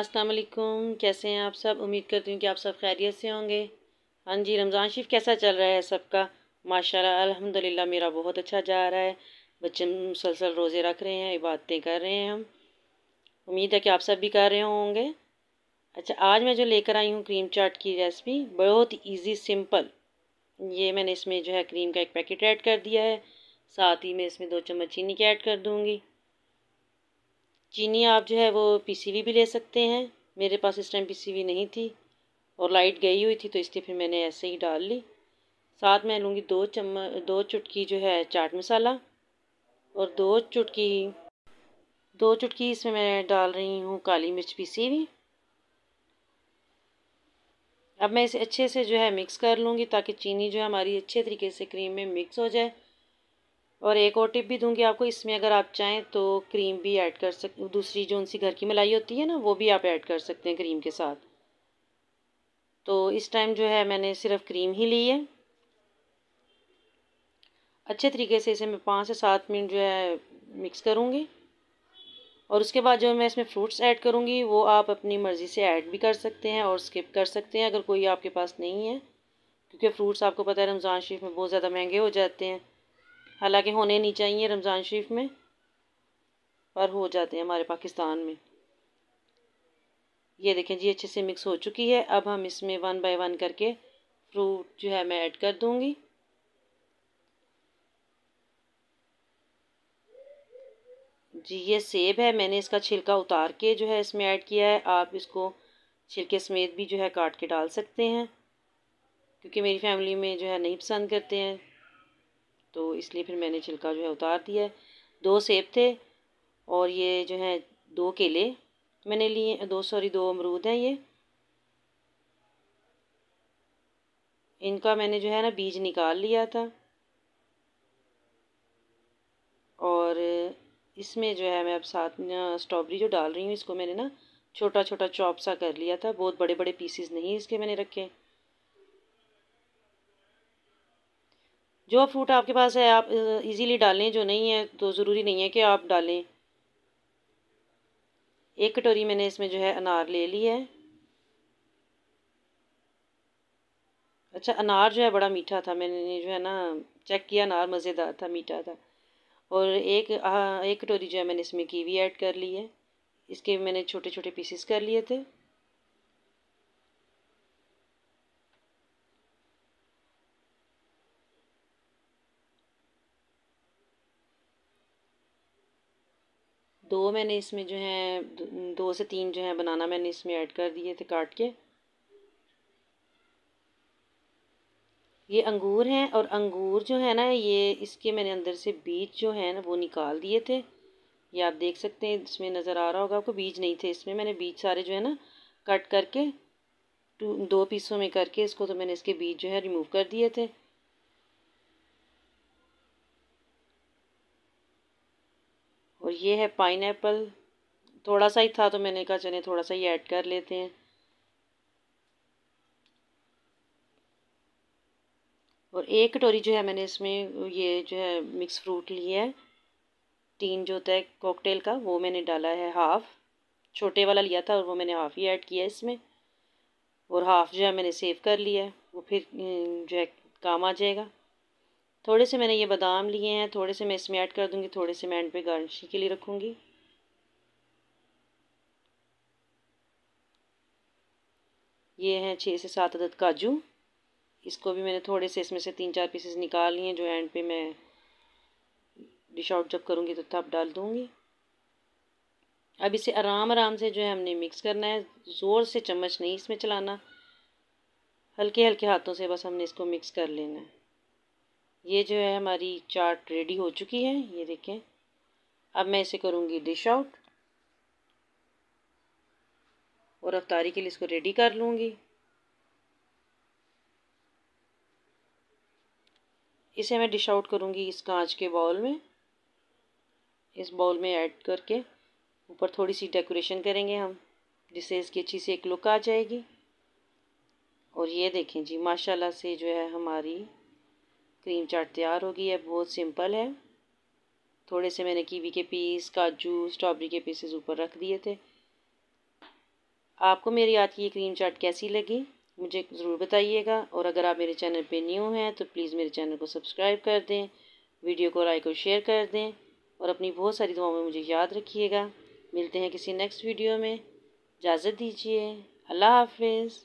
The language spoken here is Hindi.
अस्सलाम वालेकुम कैसे हैं आप सब उम्मीद करती हूँ कि आप सब खैरियत से होंगे हाँ जी रमज़ान शरीफ कैसा चल रहा है सबका माशाल्लाह अल्हम्दुलिल्लाह मेरा बहुत अच्छा जा रहा है बच्चे मुसलसल रोज़े रख रहे हैं इबादतें कर रहे हैं हम उम्मीद है कि आप सब भी कर रहे होंगे अच्छा आज मैं जो लेकर आई हूँ क्रीम चाट की रेसिपी बहुत ईजी सिंपल ये मैंने इसमें जो है क्रीम का एक पैकेट ऐड कर दिया है साथ ही मैं इसमें दो चम्मच चीनी की ऐड कर दूँगी चीनी आप जो है वो पीसीवी भी ले सकते हैं मेरे पास इस टाइम पीसीवी नहीं थी और लाइट गई हुई थी तो इसलिए फिर मैंने ऐसे ही डाल ली साथ में लूँगी दो चम्मच दो चुटकी जो है चाट मसाला और दो चुटकी दो चुटकी इसमें मैं डाल रही हूँ काली मिर्च पीसी हुई अब मैं इसे अच्छे से जो है मिक्स कर लूँगी ताकि चीनी जो है हमारी अच्छे तरीके से क्रीम में मिक्स हो जाए और एक और टिप भी दूंगी आपको इसमें अगर आप चाहें तो क्रीम भी ऐड कर सक दूसरी जो उनसी घर की मलाई होती है ना वो भी आप ऐड कर सकते हैं क्रीम के साथ तो इस टाइम जो है मैंने सिर्फ क्रीम ही ली है अच्छे तरीके से इसे मैं पाँच से सात मिनट जो है मिक्स करूँगी और उसके बाद जो मैं इसमें फ्रूट्स ऐड करूँगी वो आप अपनी मर्ज़ी से ऐड भी कर सकते हैं और स्किप कर सकते हैं अगर कोई आपके पास नहीं है क्योंकि फ्रूट्स आपको पता है रमज़ान शरीफ में बहुत ज़्यादा महंगे हो जाते हैं हालांकि होने नहीं चाहिए रमज़ान शरीफ में पर हो जाते हैं हमारे पाकिस्तान में ये देखें जी अच्छे से मिक्स हो चुकी है अब हम इसमें वन बाय वन करके फ्रूट जो है मैं ऐड कर दूँगी जी ये सेब है मैंने इसका छिलका उतार के जो है इसमें ऐड किया है आप इसको छिलके समेत भी जो है काट के डाल सकते हैं क्योंकि मेरी फैमिली में जो है नहीं पसंद करते हैं तो इसलिए फिर मैंने छिलका जो है उतार दिया है दो सेब थे और ये जो है दो केले मैंने लिए दो सॉरी दो अमरूद हैं ये इनका मैंने जो है ना बीज निकाल लिया था और इसमें जो है मैं अब साथ में स्ट्रॉबेरी जो डाल रही हूँ इसको मैंने ना छोटा छोटा चॉप सा कर लिया था बहुत बड़े बड़े पीसीज नहीं इसके मैंने रखे जो फ्रूट आपके पास है आप इजीली डालें जो नहीं है तो ज़रूरी नहीं है कि आप डालें एक कटोरी मैंने इसमें जो है अनार ले ली है अच्छा अनार जो है बड़ा मीठा था मैंने जो है ना चेक किया अनार मज़ेदार था मीठा था और एक आ, एक कटोरी जो है मैंने इसमें कीवी ऐड कर ली है इसके मैंने छोटे छोटे पीसेस कर लिए थे दो मैंने इसमें जो है दो से तीन जो है बनाना मैंने इसमें ऐड कर दिए थे काट के ये अंगूर हैं और अंगूर जो है ना ये इसके मैंने अंदर से बीज जो है ना वो निकाल दिए थे ये आप देख सकते हैं इसमें नज़र आ रहा होगा आपको बीज नहीं थे इसमें मैंने बीज सारे जो है ना कट करके टू दो पीसों में करके इसको तो मैंने इसके बीज जो है रिमूव कर दिए थे और ये है पाइन थोड़ा सा ही था तो मैंने कहा चले थोड़ा सा ही ऐड कर लेते हैं और एक कटोरी जो है मैंने इसमें ये जो है मिक्स फ्रूट लिया है तीन जो होता है कॉकटेल का वो मैंने डाला है हाफ़ छोटे वाला लिया था और वो मैंने हाफ़ ही ऐड किया है इसमें और हाफ़ जो है मैंने सेव कर लिया है वो फिर जो है काम आ जाएगा थोड़े से मैंने ये बादाम लिए हैं थोड़े से मैं इसमें ऐड कर दूँगी थोड़े से मैं एंड पे गार्निशिंग के लिए रखूँगी ये हैं छः से सात अदद काजू इसको भी मैंने थोड़े से इसमें से तीन चार पीसेस निकाल लिए हैं जो एंड पे मैं डिश आउट जब करूँगी तो तब डाल दूँगी अब इसे आराम आराम से जो है हमने मिक्स करना है ज़ोर से चम्मच नहीं इसमें चलाना हल्के हल्के हाथों से बस हमने इसको मिक्स कर लेना है ये जो है हमारी चाट रेडी हो चुकी है ये देखें अब मैं इसे करूँगी डिश आउट और अफ्तारी के लिए इसको रेडी कर लूँगी इसे मैं डिश आउट करूँगी इस कांच के बाउल में इस बाउल में ऐड करके ऊपर थोड़ी सी डेकोरेशन करेंगे हम जिससे इसकी अच्छी सी एक लुक आ जाएगी और ये देखें जी माशाल्लाह से जो है हमारी क्रीम चाट तैयार होगी है बहुत सिंपल है थोड़े से मैंने कीवी के पीस काजू स्ट्रॉबेरी के पीसेस ऊपर रख दिए थे आपको मेरी आज की ये क्रीम चाट कैसी लगी मुझे ज़रूर बताइएगा और अगर आप मेरे चैनल पे न्यू हैं तो प्लीज़ मेरे चैनल को सब्सक्राइब कर दें वीडियो को लाइक और शेयर कर दें और अपनी बहुत सारी दुआओं में मुझे याद रखिएगा मिलते हैं किसी नेक्स्ट वीडियो में इजाज़त दीजिए अल्लाह हाफिज़